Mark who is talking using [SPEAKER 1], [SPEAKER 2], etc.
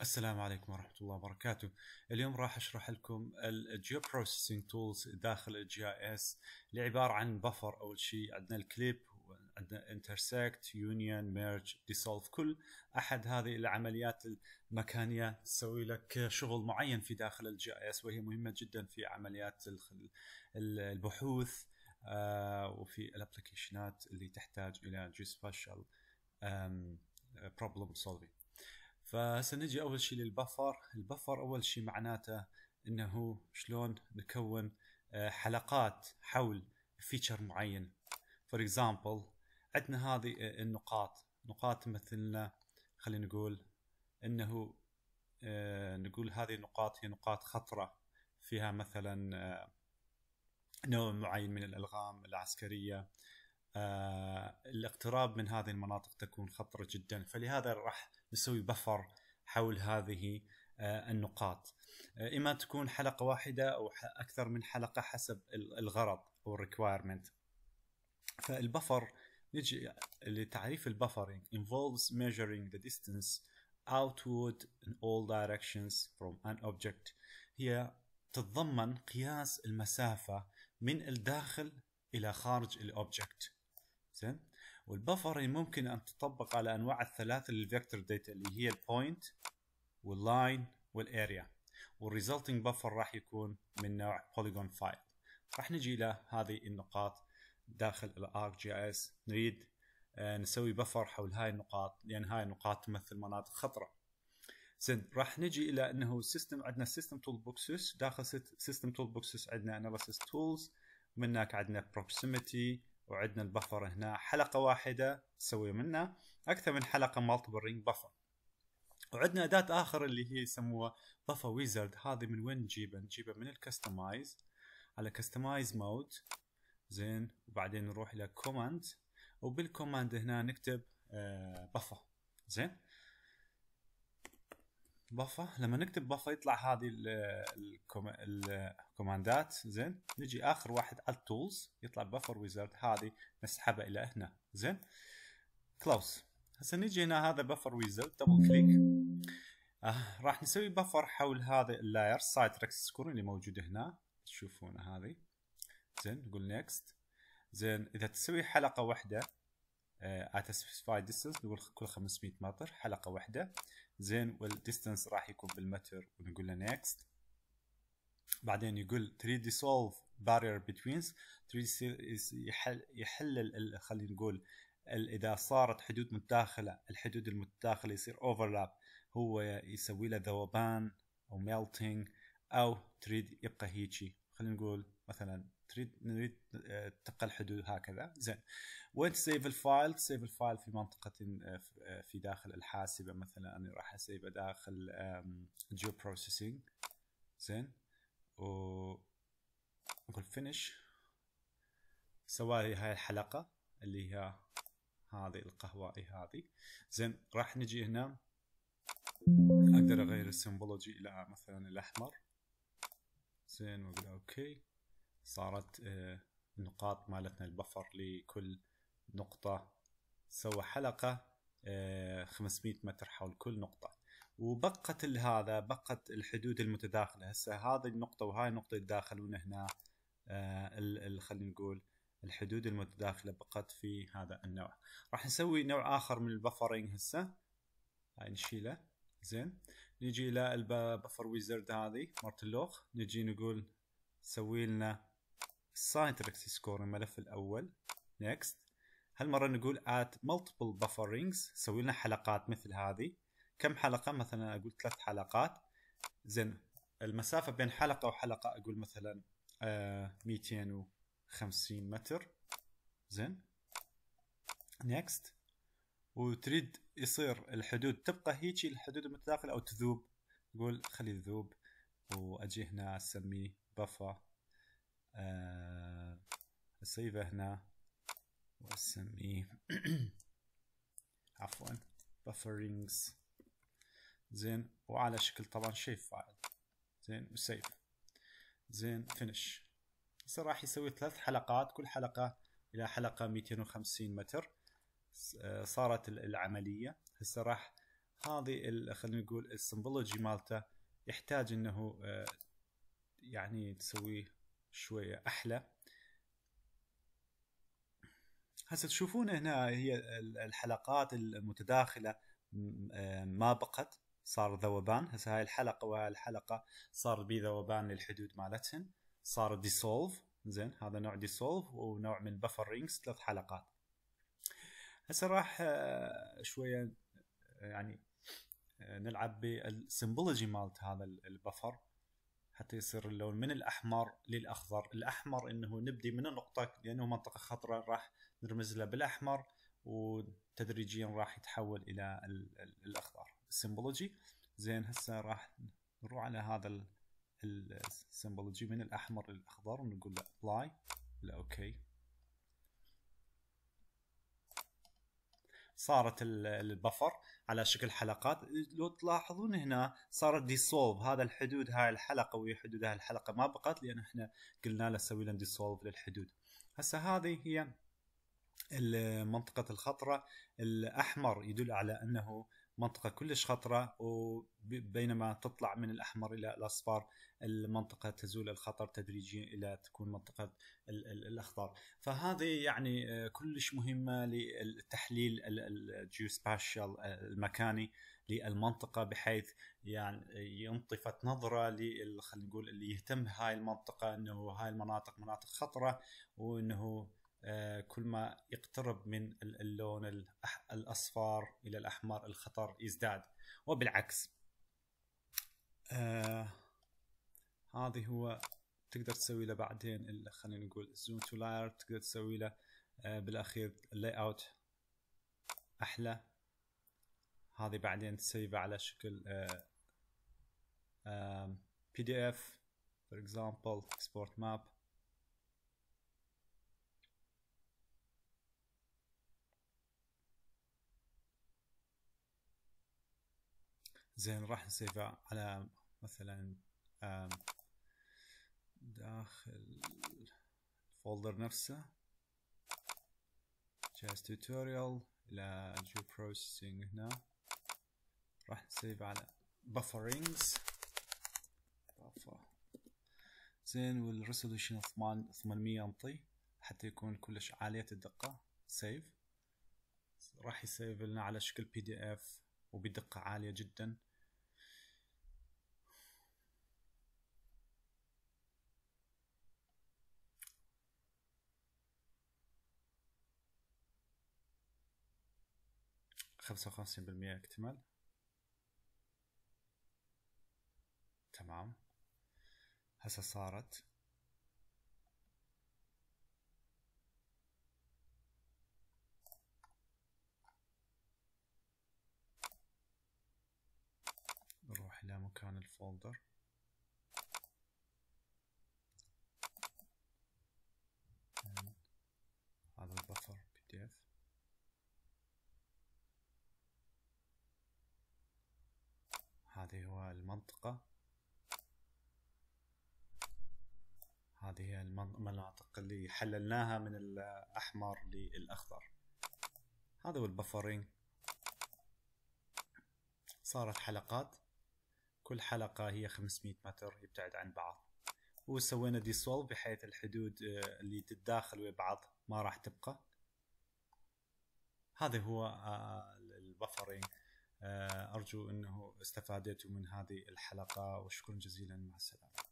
[SPEAKER 1] السلام عليكم ورحمة الله وبركاته اليوم راح أشرح لكم الـ Geoprocessing تولز داخل الـ GIS اللي عبارة عن بفر أول شيء عندنا الكليب عندنا انترسكت يونيون ميرج ديسولف كل أحد هذه العمليات المكانية تسوي لك شغل معين في داخل الـ GIS وهي مهمة جدا في عمليات البحوث آه، وفي الابلكيشنات اللي تحتاج إلى Geospatial Problem بروبلم فسنجي اول شيء للبفر البفر اول شيء معناته انه شلون نكون آه، حلقات حول فيتشر معين فور اكزامبل عندنا هذه آه، النقاط نقاط تمثلنا خلينا نقول انه آه، نقول هذه النقاط هي نقاط خطره فيها مثلا نوع معين من الالغام العسكريه آه، الاقتراب من هذه المناطق تكون خطره جدا فلهذا راح نسوي بفر حول هذه آه، النقاط آه، اما تكون حلقه واحده او اكثر من حلقه حسب الغرض او الريكوايرمنت فالبفر نجي لتعريف البفر involves measuring the distance outward in all directions from an object هي تتضمن قياس المسافة من الداخل إلى خارج الأوبجكت زين والبفر ممكن ان تطبق على انواع الثلاثه للفيكتور داتا اللي هي البوينت واللاين والاريا والريزلتنج بفر راح يكون من نوع بوليجون فايل راح نجي الى هذه النقاط داخل الارك جي اس نريد آه، نسوي بفر حول هاي النقاط لان هاي النقاط تمثل مناطق خطره زين راح نجي الى انه السيستم عندنا سيستم تول بوكسس داخل سيستم تول بوكسس عندنا اناليسيس تولز من هناك عندنا بروكسيميتي وعندنا البفر هنا حلقه واحده تسوي منها اكثر من حلقه مالتيبل رينج بفر وعندنا اداه اخر اللي هي يسموها بفر ويزرد هذه من وين نجيبها؟ نجيبها من الكستمايز على كستمايز مود زين وبعدين نروح الى كوماند وبالكوماند هنا نكتب بفر آه، زين بفا لما نكتب بفا يطلع هذه الكوماندات زين نجي اخر واحد على التولز يطلع بفر ويزرد هذه نسحبها الى هنا زين كلوز هسه نجي هنا هذا بفر ويزرد دبل كليك آه راح نسوي بفر حول هذا اللاير سايد ريكسكور اللي موجود هنا تشوفون هذه زين نقول نيكست زين اذا تسوي حلقه واحده اتسفايد آه، ديستنس نقول كل 500 متر حلقه واحده زين والديستنس راح يكون بالمتر ونقول له نيكست بعدين يقول 3 دي سولف بارير بتوينز 3 يحل يحلل خلينا نقول اذا صارت حدود متداخله الحدود المتداخله يصير اوفرلاب هو يسوي له ذوبان او ميلتينج او تريد يبقى هيجي خلينا نقول مثلا تريد نريد آه، تقل حدود هكذا زين وين تسيف الفايل تسيف الفايل في منطقة آه، آه، في داخل الحاسبة مثلا أنا راح أسيبه داخل جيو بروسيسنج زين فينيش سوى سوالي هاي الحلقة اللي هي هذه القهوائي هذه زين راح نجي هنا اقدر اغير السيمبولوجي الى مثلا الاحمر زين واقول اوكي صارت النقاط آه، مالتنا البفر لكل نقطة سوى حلقة 500 آه، متر حول كل نقطة وبقت هذا بقت الحدود المتداخلة هسه هذه النقطة وهاي النقطة يتداخلون هنا آه، خلينا نقول الحدود المتداخلة بقت في هذا النوع راح نسوي نوع آخر من البفرينج هسه هاي نشيله زين نجي إلى البفر ويزرد هذه مرت اللوخ نجي نقول سوي لنا سايتركس سكور الملف الاول نيكست هالمرة نقول add multiple buffer سوي لنا حلقات مثل هذه كم حلقة مثلا أقول ثلاث حلقات زين المسافة بين حلقة وحلقة أقول مثلا آه 250 متر زين نيكست وتريد يصير الحدود تبقى هيجي الحدود المتداخلة أو تذوب قول خلي تذوب وأجي هنا أسميه بفر أصيبه آه، هنا وأسميه عفوا بفرينجز زين وعلى شكل طبعا شيف فايل زين وسيف زين فينش هسه راح يسوي ثلاث حلقات كل حلقة إلى حلقة 250 متر آه، صارت العملية هسه راح هذه خلينا نقول السمبولوجي مالته يحتاج انه آه، يعني تسويه شويه احلى هسه تشوفون هنا هي الحلقات المتداخله ما بقت صار ذوبان هسه هاي الحلقه وهاي الحلقه صار بي ذوبان للحدود مالتهم صار ديسولف زين هذا نوع ديسولف ونوع من بفر رينجز ثلاث حلقات هسه راح آه، شويه آه، يعني آه، نلعب بالسمبولوجي مالت هذا البفر حتى يصير اللون من الاحمر للاخضر الاحمر انه نبدي من النقطه لانه منطقه خطره راح نرمز لها بالاحمر وتدريجيا راح يتحول الى الاخضر السيمبولوجي زين هسه راح نروح على هذا السيمبولوجي من الاحمر للاخضر ونقول له ابلاي لا اوكي صارت البفر على شكل حلقات لو تلاحظون هنا صارت ديسولف هذا الحدود هاي الحلقه وهي حدود هاي الحلقه ما بقت لان احنا قلنا له سوي لهم ديسولف للحدود هسه هذه هي منطقة الخطرة الأحمر يدل على أنه منطقه كلش خطره وبينما تطلع من الاحمر الى الاصفر المنطقه تزول الخطر تدريجيا الى تكون منطقه الاخضر فهذه يعني آه، كلش مهمه للتحليل الجيوسباشيال آه، المكاني للمنطقه بحيث يعني ينطفت نظره خلينا نقول اللي يهتم بهاي المنطقه انه هاي المناطق مناطق خطره وانه آه، كل ما يقترب من اللون الاصفر الى الاحمر الخطر يزداد وبالعكس آه هذه هو تقدر تسوي له بعدين خلينا نقول زوم تو لاير تقدر تسوي له آه بالاخير لاي اوت احلى هذه بعدين تسيبها على شكل بي دي اف فور اكزامبل اكسبورت ماب زين راح نسيفها على مثلا داخل الفولدر نفسه جاز توتوريال الى جو بروسيسنج هنا راح نسيف على بفرينجز بفر زين والريزولوشن 800 انطي حتى يكون كلش عالية الدقة سيف راح يسيف لنا على شكل بي دي اف وبدقة عالية جدا خمسة وخمسين بالمية اكتمال تمام هسه صارت نروح إلى مكان الفولدر هذه هو المنطقة هذه هي المناطق اللي حللناها من الأحمر للأخضر هذا هو البفرين صارت حلقات كل حلقة هي 500 متر يبتعد عن بعض وسوينا ديسول بحيث الحدود آه، اللي تتداخل ويا بعض ما راح تبقى هذا هو آه، البفرينج آه، أرجو أنه استفادتوا من هذه الحلقة وشكرا جزيلا مع السلامة